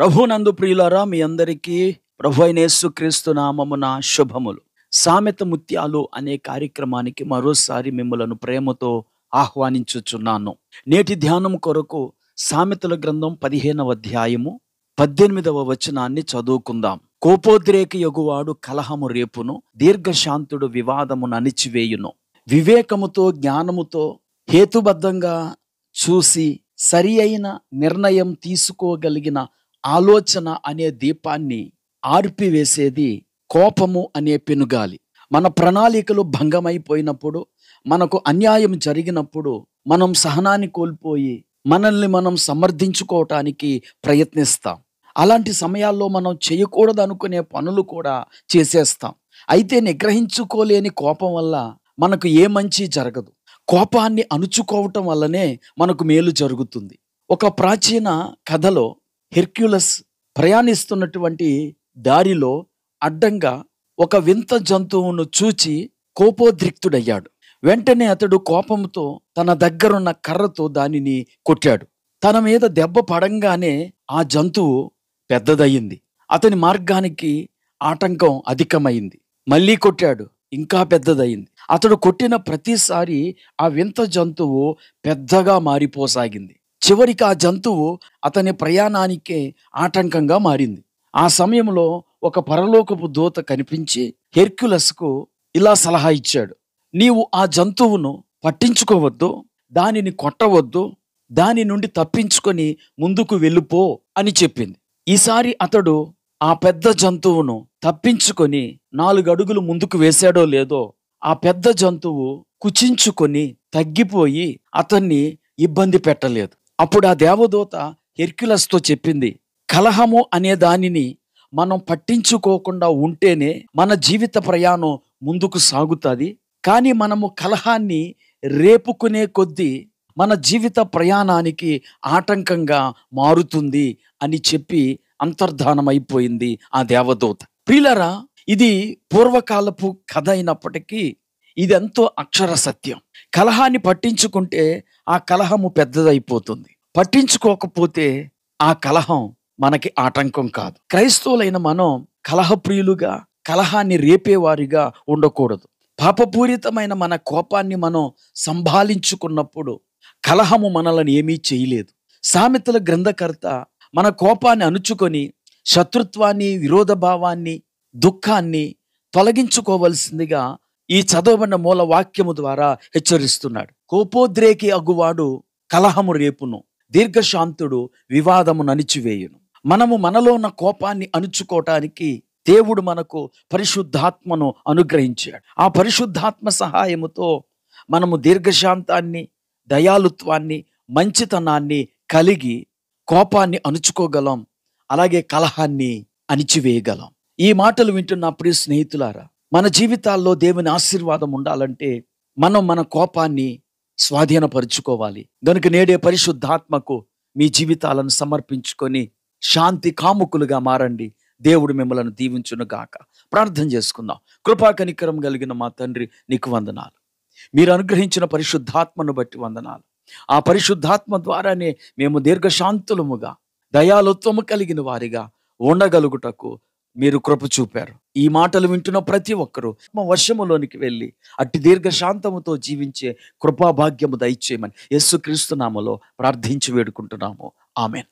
ప్రభునందు ప్రియులారా మీ అందరికీ ప్రభు అయిన క్రీస్తు నామమున శుభములు సామెత ముత్యాలు అనే కార్యక్రమానికి మరోసారి మిమ్మలను ప్రేమతో ఆహ్వానించుచున్నాను నేటి ధ్యానం కొరకు సామెతల గ్రంథం పదిహేనవ అధ్యాయము పద్దెనిమిదవ వచనాన్ని చదువుకుందాం కోపోద్రేక యగువాడు కలహము రేపును దీర్ఘశాంతుడు వివాదము నణిచివేయును వివేకముతో జ్ఞానముతో హేతుబద్ధంగా చూసి సరి అయిన నిర్ణయం తీసుకోగలిగిన ఆలోచన అనే దీపాన్ని ఆర్పివేసేది కోపము అనే పెనుగాలి మన ప్రణాళికలు భంగమైపోయినప్పుడు మనకు అన్యాయం జరిగినప్పుడు మనం సహనాన్ని కోల్పోయి మనల్ని మనం సమర్థించుకోవటానికి ప్రయత్నిస్తాం అలాంటి సమయాల్లో మనం చేయకూడదు అనుకునే పనులు కూడా చేసేస్తాం అయితే నిగ్రహించుకోలేని కోపం వల్ల మనకు ఏ మంచి జరగదు కోపాన్ని అణుచుకోవటం వల్లనే మనకు మేలు జరుగుతుంది ఒక ప్రాచీన కథలో హెర్క్యులస్ ప్రయాణిస్తున్నటువంటి దారిలో అడ్డంగా ఒక వింత జంతువును చూచి కోపోద్రిక్తుడయ్యాడు వెంటనే అతడు కోపంతో తన దగ్గరున్న కర్రతో దానిని కొట్టాడు తన మీద దెబ్బ పడంగానే ఆ జంతువు పెద్దదయ్యింది అతని మార్గానికి ఆటంకం అధికమైంది మళ్ళీ కొట్టాడు ఇంకా పెద్దదయ్యింది అతడు కొట్టిన ప్రతిసారి ఆ వింత జంతువు పెద్దగా మారిపోసాగింది చివరికి ఆ జంతువు అతని ప్రయాణానికే ఆటంకంగా మారింది ఆ సమయంలో ఒక పరలోకపు దూత కనిపించి హెర్క్యులస్కు ఇలా సలహా ఇచ్చాడు నీవు ఆ జంతువును పట్టించుకోవద్దు దానిని కొట్టవద్దు దాని నుండి తప్పించుకొని ముందుకు వెళ్ళిపో అని చెప్పింది ఈసారి అతడు ఆ పెద్ద జంతువును తప్పించుకొని నాలుగు అడుగులు ముందుకు వేశాడో లేదో ఆ పెద్ద జంతువు కుచించుకొని తగ్గిపోయి అతన్ని ఇబ్బంది పెట్టలేదు అప్పుడు ఆ దేవదూత హెర్క్యులస్తో చెప్పింది కలహము అనే దానిని మనం పట్టించుకోకుండా ఉంటేనే మన జీవిత ప్రయాణం ముందుకు సాగుతుంది కానీ మనము కలహాన్ని రేపుకునే కొద్దీ మన జీవిత ప్రయాణానికి ఆటంకంగా మారుతుంది అని చెప్పి అంతర్ధానమైపోయింది ఆ దేవదూత ప్రిలరా ఇది పూర్వకాలపు కథ అయినప్పటికీ ఇది ఎంతో అక్షర సత్యం కలహాన్ని పట్టించుకుంటే ఆ కలహము పెద్దదైపోతుంది పట్టించుకోకపోతే ఆ కలహం మనకి ఆటంకం కాదు క్రైస్తవులైన మనం కలహప్రియులుగా కలహాన్ని రేపేవారిగా ఉండకూడదు పాపపూరితమైన మన కోపాన్ని మనం సంభాలించుకున్నప్పుడు కలహము మనలను ఏమీ చేయలేదు సామెతల గ్రంథకర్త మన కోపాన్ని అణుచుకొని శత్రుత్వాన్ని విరోధ భావాన్ని దుఃఖాన్ని తొలగించుకోవలసిందిగా ఈ చదవబడిన మూల వాక్యము ద్వారా హెచ్చరిస్తున్నాడు కోపోద్రేకి అగువాడు కలహము రేపును దీర్ఘశాంతుడు వివాదము నణిచివేయును మనము మనలో ఉన్న కోపాన్ని అణుచుకోవటానికి దేవుడు మనకు పరిశుద్ధాత్మను అనుగ్రహించాడు ఆ పరిశుద్ధాత్మ సహాయముతో మనము దీర్ఘశాంతాన్ని దయాలుత్వాన్ని మంచితనాన్ని కలిగి కోపాన్ని అణుచుకోగలం అలాగే కలహాన్ని అణిచివేయగలం ఈ మాటలు వింటున్న ప్రియ స్నేహితులారా మన జీవితాల్లో దేవుని ఆశీర్వాదం ఉండాలంటే మనం మన కోపాన్ని స్వాధీనపరుచుకోవాలి గనుక నేడే పరిశుద్ధాత్మకు మీ జీవితాలను సమర్పించుకొని శాంతి కాముకులుగా మారండి దేవుడు మిమ్మలను దీవించును గాక ప్రార్థన చేసుకుందాం కృపా కనికరం కలిగిన మా తండ్రి నీకు వందనాలు మీరు అనుగ్రహించిన పరిశుద్ధాత్మను బట్టి వందనాలు ఆ పరిశుద్ధాత్మ ద్వారానే మేము దీర్ఘశాంతులముగా దయాలుత్వము కలిగిన వారిగా ఉండగలుగుటకు మీరు కృప చూపారు ఈ మాటలు వింటున్న ప్రతి ఒక్కరూ మా వర్షములోనికి వెళ్ళి అట్టి దీర్ఘశాంతముతో జీవించే కృపాభాగ్యము దయచేయమని యస్సు నామలో ప్రార్థించి వేడుకుంటున్నాము ఆమెన్